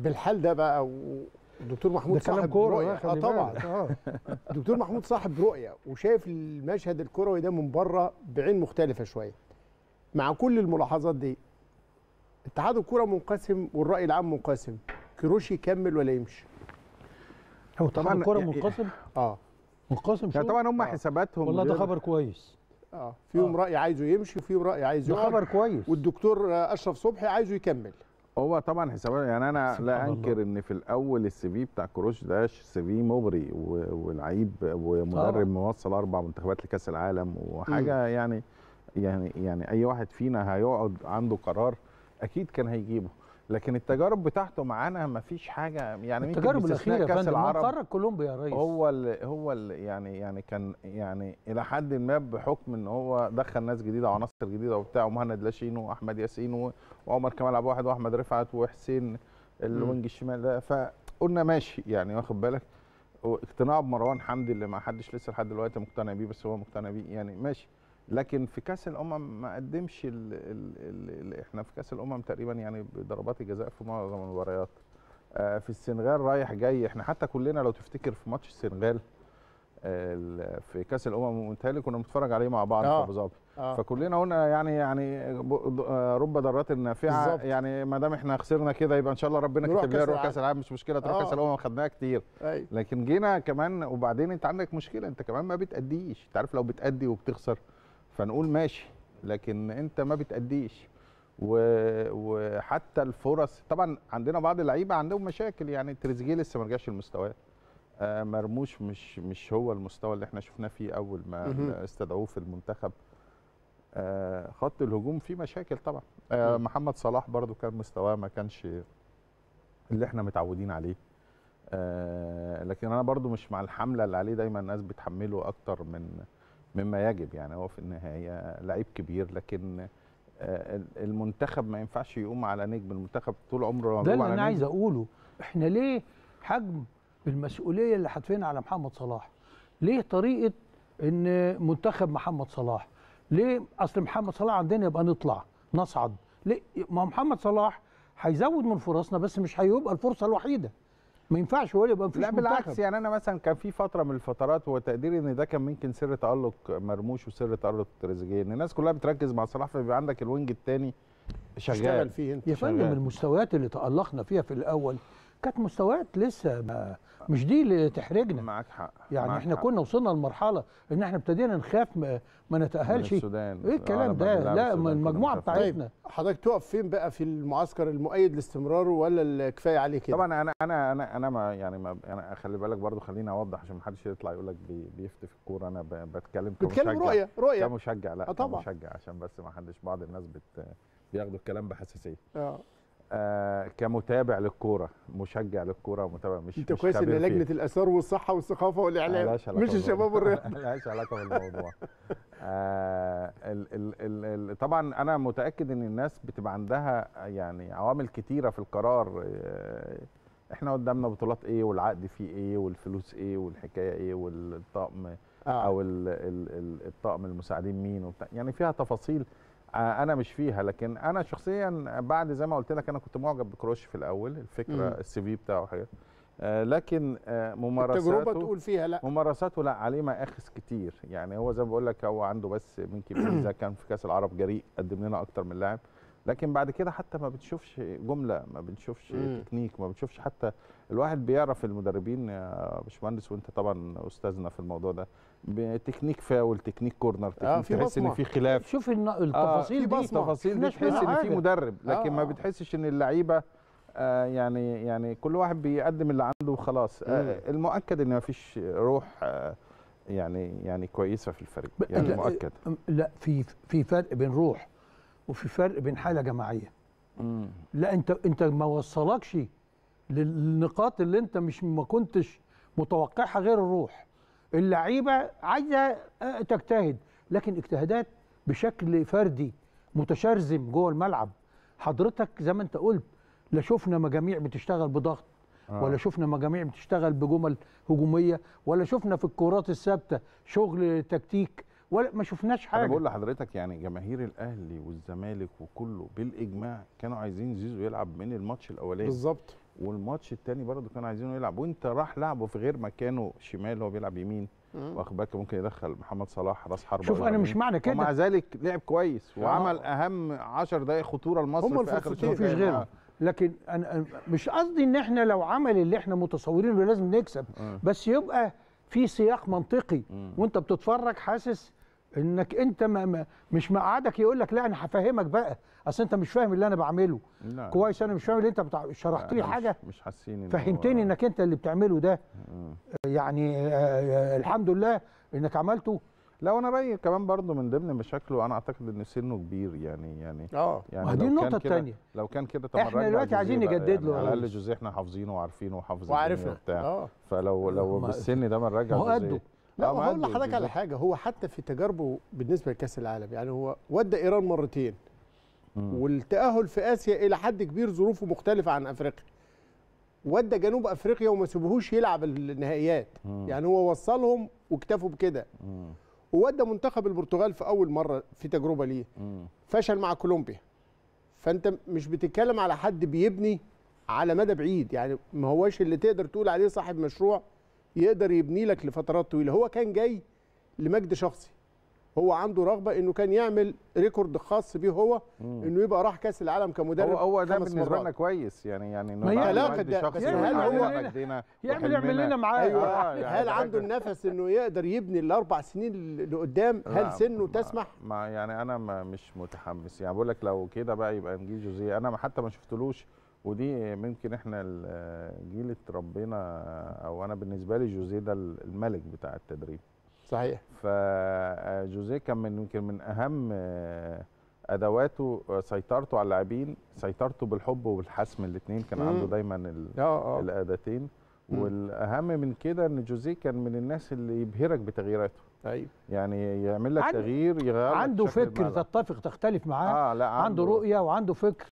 بالحال ده بقى دكتور محمود ده صاحب كورة رؤية اه طبعا آه. آه. دكتور محمود صاحب رؤية وشايف المشهد الكروي ده من بره بعين مختلفة شوية مع كل الملاحظات دي اتحاد الكرة منقسم والرأي العام منقسم كروش يكمل ولا يمشي هو طبعا الكرة منقسم اه منقسم يعني طبعا هم آه. حساباتهم والله ده خبر كويس اه فيهم آه. رأي عايزه يمشي وفيهم رأي عايزه ده خبر كويس والدكتور اشرف صبحي عايزه يكمل هو طبعا حسابات يعني انا لا انكر الله. ان في الاول السي في بتاع كروش ده سي في مغري والعيب ومدرب آه. موصل اربع منتخبات لكاس العالم وحاجه م. يعني يعني يعني اي واحد فينا هيقعد عنده قرار اكيد كان هيجيبه لكن التجارب بتاعته معانا ما فيش حاجه يعني التجارب الاخيره كاس العرب خرج كولومبيا يا ريس هو الـ هو اللي يعني يعني كان يعني الى حد ما بحكم ان هو دخل ناس جديده وعناصر جديده وبتاع ومهند لاشين واحمد ياسين وعمر كمال عبد الواحد واحمد رفعت وحسين الوينج الشمال ده فقلنا ماشي يعني واخد بالك اقتناع بمروان حمدي اللي ما حدش لسه لحد دلوقتي مقتنع بيه بس هو مقتنع بيه يعني ماشي لكن في كاس الامم ما قدمش ال ال ال الـ احنا في كاس الامم تقريبا يعني بضربات الجزاء في معظم المباريات آه في السنغال رايح جاي احنا حتى كلنا لو تفتكر في ماتش السنغال في كاس الامم متهيألي كنا بنتفرج عليه مع بعض آه. في ابو ظبي آه. فكلنا قلنا يعني يعني آه، رب ضرات نافعه يعني ما دام احنا خسرنا كده يبقى ان شاء الله ربنا كتب لنا كاس العالم مش مشكله تروح آه. كاس الامم خدناها كتير أي. لكن جينا كمان وبعدين انت عندك مشكله انت كمان ما بتاديش انت عارف لو بتادي وبتخسر فنقول ماشي لكن انت ما بتأديش وحتى الفرص طبعا عندنا بعض اللعيبه عندهم مشاكل يعني تريزيجيه لسه ما رجعش لمستواه آه، مرموش مش مش هو المستوى اللي احنا شفناه فيه اول ما استدعوه في المنتخب آه، خط الهجوم فيه مشاكل طبعا آه، محمد صلاح برده كان مستواه ما كانش اللي احنا متعودين عليه لكن انا برده مش مع الحمله اللي عليه دايما الناس بتحمله اكتر من مما يجب يعني هو في النهايه لعيب كبير لكن آه، المنتخب ما ينفعش يقوم على نجم المنتخب طول عمره ده اللي انا عايز اقوله احنا ليه حجم المسؤوليه اللي حاطفينها على محمد صلاح ليه طريقه ان منتخب محمد صلاح ليه اصل محمد صلاح عندنا يبقى نطلع نصعد ليه ما محمد صلاح هيزود من فرصنا بس مش هيبقى الفرصه الوحيده ما ينفعش هو يبقى لا بالعكس يعني انا مثلا كان في فتره من الفترات وتقديري ان ده كان ممكن سر تالق مرموش وسر تالق تريزيجيه ان الناس كلها بتركز مع صلاح فبيبقى عندك الوينج الثاني شغال فيه انت يا فندم المستويات اللي تالقنا فيها في الاول كانت مستويات لسه ما مش دي اللي تحرجنا معاك حق يعني معك احنا حق. كنا وصلنا لمرحله ان احنا ابتدينا نخاف ما, ما نتاهلش السودان ايه الكلام ده لا المجموعه بتاعتنا طيب حضرتك تقف فين بقى في المعسكر المؤيد لاستمراره ولا الكفايه عليه كده طبعا انا انا انا انا ما يعني ما انا خلي بالك برضو خليني اوضح عشان ما حدش يطلع يقول لك بيفتي في الكوره انا بتكلم كمشجع بتكلم رؤيه رؤيه كمشجع لا آه، طبعا كمشجع عشان بس ما حدش بعض الناس بت بياخدوا الكلام بحساسيه اه آه كمتابع للكوره مشجع للكوره ومتابع مش انت كويس ان لجنه الاثار والصحه والثقافه والاعلام مش الشباب والرياضه ملهاش علاقه بالموضوع آه ال ال ال ال طبعا انا متاكد ان الناس بتبقى عندها يعني عوامل كتيره في القرار آه احنا قدامنا بطولات ايه والعقد فيه ايه والفلوس ايه والحكايه ايه والطقم آه. او ال ال ال الطقم المساعدين مين وبتاع يعني فيها تفاصيل آه، انا مش فيها لكن انا شخصيا بعد زي ما قلت لك انا كنت معجب بكروش في الاول الفكره السي في بتاعه حاجه آه، لكن آه، ممارساته التجربه تقول فيها لا ممارساته لا عليه مآخذ كتير يعني هو زي ما بقول لك هو عنده بس من كبيزا كان في كاس العرب جريء قدم لنا اكتر من لاعب لكن بعد كده حتى ما بتشوفش جمله ما بنشوفش تكنيك ما بنشوفش حتى الواحد بيعرف المدربين يا باشمهندس وانت طبعا استاذنا في الموضوع ده تكنيك فاول تكنيك كورنر آه، تكنيك آه تحس ان في خلاف شوف التفاصيل آه دي التفاصيل دي تحس ان في مدرب لكن آه ما بتحسش ان اللعيبه آه يعني يعني كل واحد بيقدم اللي عنده وخلاص آه المؤكد ان ما فيش روح آه يعني يعني كويسه في الفريق يعني مؤكد لا في في فرق بين روح وفي فرق بين حاله جماعيه مم. لا انت انت ما وصلكش للنقاط اللي انت مش ما كنتش متوقعها غير الروح اللعيبه عايزه آه، تجتهد لكن اجتهادات بشكل فردي متشرذم جوه الملعب حضرتك زي ما انت قلت لا شفنا مجاميع بتشتغل بضغط آه. ولا شفنا مجاميع بتشتغل بجمل هجوميه ولا شفنا في الكرات الثابته شغل تكتيك ولا ما شفناش حاجه انا بقول لحضرتك يعني جماهير الاهلي والزمالك وكله بالاجماع كانوا عايزين زيزو يلعب من الماتش الاولاني بالظبط والماتش الثاني برضه كانوا عايزينه يلعب وانت راح لعبه في غير مكانه شمال هو بيلعب يمين واخد ممكن يدخل محمد صلاح راس حربه شوف انا مش معنى كده ومع ذلك لعب كويس وعمل اهم 10 دقائق خطوره لمصر هم في اخر مفيش يعني غيره آه. لكن انا مش قصدي ان احنا لو عمل اللي احنا متصورينه لازم نكسب آه. بس يبقى في سياق منطقي وانت بتتفرج حاسس انك انت ما ما مش مقعدك يقول لك لا انا هفهمك بقى اصل انت مش فاهم اللي انا بعمله لا. كويس انا مش فاهم اللي انت بتاع شرحت لي حاجه مش, مش حاسين فهمتني انك انت اللي بتعمله ده يعني آه،, آه الحمد لله انك عملته لا وانا رايي كمان برضه من ضمن مشاكله انا اعتقد ان سنه كبير يعني يعني اه يعني دي النقطه الثانيه لو كان كده طب احنا دلوقتي عايزين نجدد يعني له على الاقل جوزيه احنا حافظينه وعارفينه وحافظينه وعارفنا اه فلو لو بالسن ده ما نرجع لا هقول لحضرتك على حاجه هو حتى في تجاربه بالنسبه لكاس العالم يعني هو ودى ايران مرتين والتاهل في اسيا الى حد كبير ظروفه مختلفه عن افريقيا ودى جنوب افريقيا وما سيبوهوش يلعب النهائيات مم. يعني هو وصلهم واكتفوا بكده وودى منتخب البرتغال في اول مره في تجربه ليه مم. فشل مع كولومبيا فانت مش بتتكلم على حد بيبني على مدى بعيد يعني ما هوش اللي تقدر تقول عليه صاحب مشروع يقدر يبني لك لفترات طويله هو كان جاي لمجد شخصي هو عنده رغبه انه كان يعمل ريكورد خاص بيه هو انه يبقى راح كاس العالم كمدرب هو هو ده بالنسبه لنا كويس يعني يعني انه علاقه شخصي هل هو يعمل يعمل لنا معاه أيوة آه يعني هل عنده النفس انه يقدر يبني الاربع سنين اللي قدام هل سنه ما تسمح؟ ما يعني انا ما مش متحمس يعني بقول لك لو كده بقى يبقى نجيب جوزيه انا حتى ما شفتلوش ودي ممكن احنا الجيل اتربينا او انا بالنسبه لي جوزيه ده الملك بتاع التدريب صحيح فجوزيه آه، كان من يمكن من اهم آه، ادواته آه، سيطرته على اللاعبين سيطرته بالحب وبالحسم الاثنين كان عنده دايما الاداتين والاهم من كده ان جوزيه كان من الناس اللي يبهرك بتغييراته ايوه يعني يعمل لك تغيير يغير عنده فكر تتفق تختلف معاه آه لا عنده, عنده رؤيه وعنده فكر